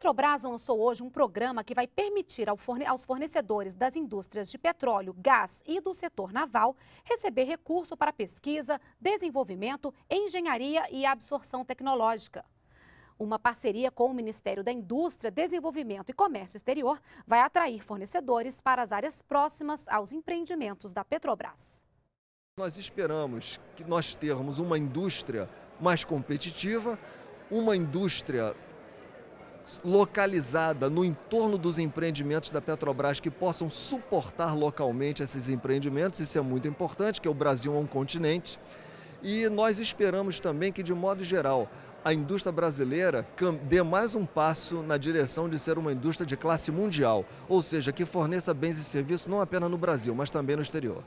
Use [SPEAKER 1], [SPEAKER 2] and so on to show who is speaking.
[SPEAKER 1] Petrobras lançou hoje um programa que vai permitir aos fornecedores das indústrias de petróleo, gás e do setor naval receber recurso para pesquisa, desenvolvimento, engenharia e absorção tecnológica. Uma parceria com o Ministério da Indústria, Desenvolvimento e Comércio Exterior vai atrair fornecedores para as áreas próximas aos empreendimentos da Petrobras.
[SPEAKER 2] Nós esperamos que nós termos uma indústria mais competitiva, uma indústria localizada no entorno dos empreendimentos da Petrobras que possam suportar localmente esses empreendimentos. Isso é muito importante, que é o Brasil é um continente. E nós esperamos também que, de modo geral, a indústria brasileira dê mais um passo na direção de ser uma indústria de classe mundial, ou seja, que forneça bens e serviços não apenas no Brasil, mas também no exterior.